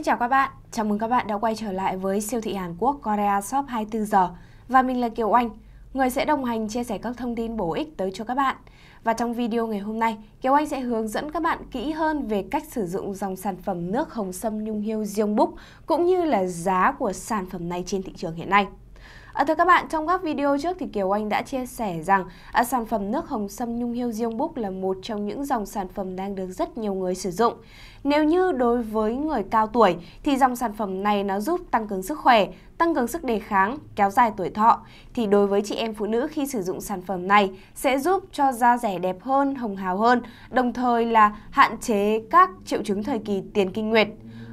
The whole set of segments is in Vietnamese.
Xin chào các bạn, chào mừng các bạn đã quay trở lại với siêu thị Hàn Quốc Korea Shop 24 giờ và mình là Kiều Anh, người sẽ đồng hành chia sẻ các thông tin bổ ích tới cho các bạn. Và trong video ngày hôm nay, Kiều Anh sẽ hướng dẫn các bạn kỹ hơn về cách sử dụng dòng sản phẩm nước hồng sâm nhung hiêu Jeongbuk cũng như là giá của sản phẩm này trên thị trường hiện nay. À, thưa các bạn, trong các video trước thì Kiều Anh đã chia sẻ rằng à, sản phẩm nước hồng sâm nhung hiêu riêng búc là một trong những dòng sản phẩm đang được rất nhiều người sử dụng. Nếu như đối với người cao tuổi thì dòng sản phẩm này nó giúp tăng cường sức khỏe, tăng cường sức đề kháng, kéo dài tuổi thọ. Thì đối với chị em phụ nữ khi sử dụng sản phẩm này sẽ giúp cho da rẻ đẹp hơn, hồng hào hơn, đồng thời là hạn chế các triệu chứng thời kỳ tiền kinh nguyệt.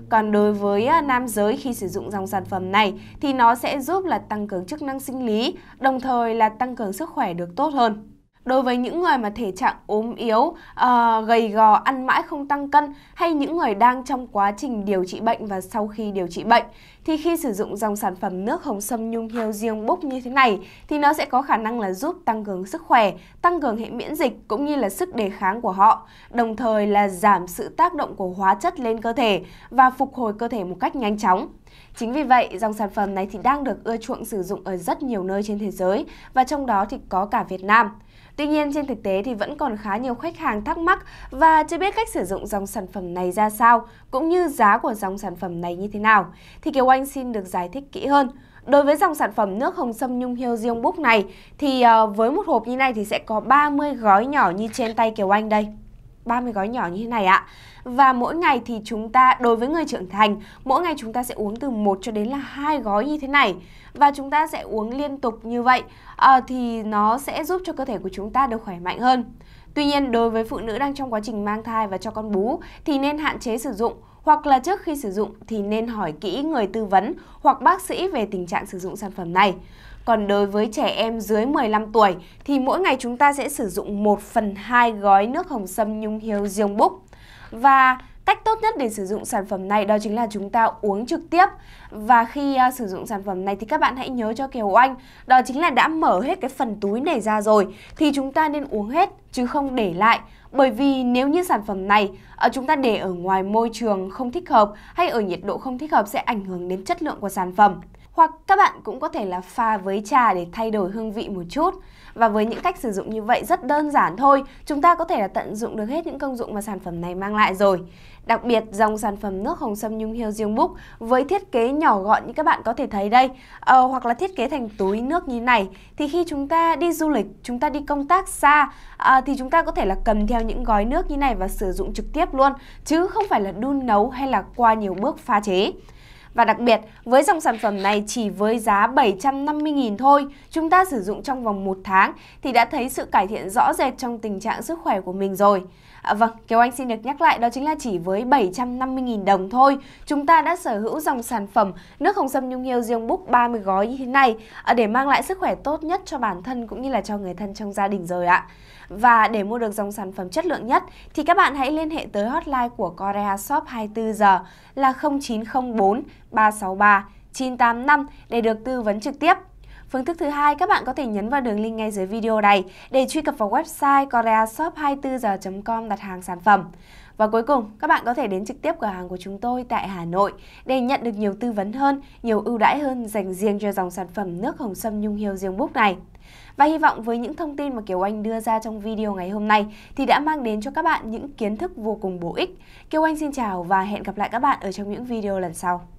Còn đối với à, nam giới khi sử dụng dòng sản phẩm này thì nó sẽ giúp là tăng cường chức năng sinh lý, đồng thời là tăng cường sức khỏe được tốt hơn. Đối với những người mà thể trạng ốm yếu, uh, gầy gò, ăn mãi không tăng cân hay những người đang trong quá trình điều trị bệnh và sau khi điều trị bệnh thì khi sử dụng dòng sản phẩm nước hồng sâm nhung heo riêng búc như thế này thì nó sẽ có khả năng là giúp tăng cường sức khỏe, tăng cường hệ miễn dịch cũng như là sức đề kháng của họ, đồng thời là giảm sự tác động của hóa chất lên cơ thể và phục hồi cơ thể một cách nhanh chóng. Chính vì vậy, dòng sản phẩm này thì đang được ưa chuộng sử dụng ở rất nhiều nơi trên thế giới và trong đó thì có cả Việt Nam. Tuy nhiên trên thực tế thì vẫn còn khá nhiều khách hàng thắc mắc và chưa biết cách sử dụng dòng sản phẩm này ra sao cũng như giá của dòng sản phẩm này như thế nào. Thì Kiều Anh xin được giải thích kỹ hơn. Đối với dòng sản phẩm nước hồng sâm nhung hiêu riêng búc này thì ờ, với một hộp như này thì sẽ có 30 gói nhỏ như trên tay Kiều Anh đây. 30 gói nhỏ như thế này ạ và mỗi ngày thì chúng ta đối với người trưởng thành, mỗi ngày chúng ta sẽ uống từ 1 cho đến là hai gói như thế này và chúng ta sẽ uống liên tục như vậy à, thì nó sẽ giúp cho cơ thể của chúng ta được khỏe mạnh hơn. Tuy nhiên, đối với phụ nữ đang trong quá trình mang thai và cho con bú thì nên hạn chế sử dụng hoặc là trước khi sử dụng thì nên hỏi kỹ người tư vấn hoặc bác sĩ về tình trạng sử dụng sản phẩm này. Còn đối với trẻ em dưới 15 tuổi thì mỗi ngày chúng ta sẽ sử dụng 1 phần 2 gói nước hồng sâm nhung hiêu riêng búc. Và cách tốt nhất để sử dụng sản phẩm này đó chính là chúng ta uống trực tiếp và khi uh, sử dụng sản phẩm này thì các bạn hãy nhớ cho Kiều Anh đó chính là đã mở hết cái phần túi này ra rồi thì chúng ta nên uống hết chứ không để lại bởi vì nếu như sản phẩm này uh, chúng ta để ở ngoài môi trường không thích hợp hay ở nhiệt độ không thích hợp sẽ ảnh hưởng đến chất lượng của sản phẩm. Hoặc các bạn cũng có thể là pha với trà để thay đổi hương vị một chút. Và với những cách sử dụng như vậy rất đơn giản thôi, chúng ta có thể là tận dụng được hết những công dụng mà sản phẩm này mang lại rồi. Đặc biệt dòng sản phẩm nước hồng sâm nhung hiêu riêng búc với thiết kế nhỏ gọn như các bạn có thể thấy đây ờ, hoặc là thiết kế thành túi nước như này thì khi chúng ta đi du lịch, chúng ta đi công tác xa à, thì chúng ta có thể là cầm theo những gói nước như này và sử dụng trực tiếp luôn chứ không phải là đun nấu hay là qua nhiều bước pha chế. Và đặc biệt, với dòng sản phẩm này chỉ với giá 750.000 thôi, chúng ta sử dụng trong vòng 1 tháng thì đã thấy sự cải thiện rõ rệt trong tình trạng sức khỏe của mình rồi. À, vâng, Kiều Anh xin được nhắc lại đó chính là chỉ với 750.000 đồng thôi, chúng ta đã sở hữu dòng sản phẩm nước hồng sâm nhung hiêu riêng búc 30 gói như thế này à, để mang lại sức khỏe tốt nhất cho bản thân cũng như là cho người thân trong gia đình rồi ạ. Và để mua được dòng sản phẩm chất lượng nhất thì các bạn hãy liên hệ tới hotline của Korea Shop 24 giờ là 0904 363 985 để được tư vấn trực tiếp. Phương thức thứ hai, các bạn có thể nhấn vào đường link ngay dưới video này để truy cập vào website koreashop24h.com đặt hàng sản phẩm. Và cuối cùng, các bạn có thể đến trực tiếp cửa hàng của chúng tôi tại Hà Nội để nhận được nhiều tư vấn hơn, nhiều ưu đãi hơn dành riêng cho dòng sản phẩm nước hồng sâm nhung hiêu riêng búc này. Và hy vọng với những thông tin mà Kiều Anh đưa ra trong video ngày hôm nay thì đã mang đến cho các bạn những kiến thức vô cùng bổ ích. Kiều Anh xin chào và hẹn gặp lại các bạn ở trong những video lần sau.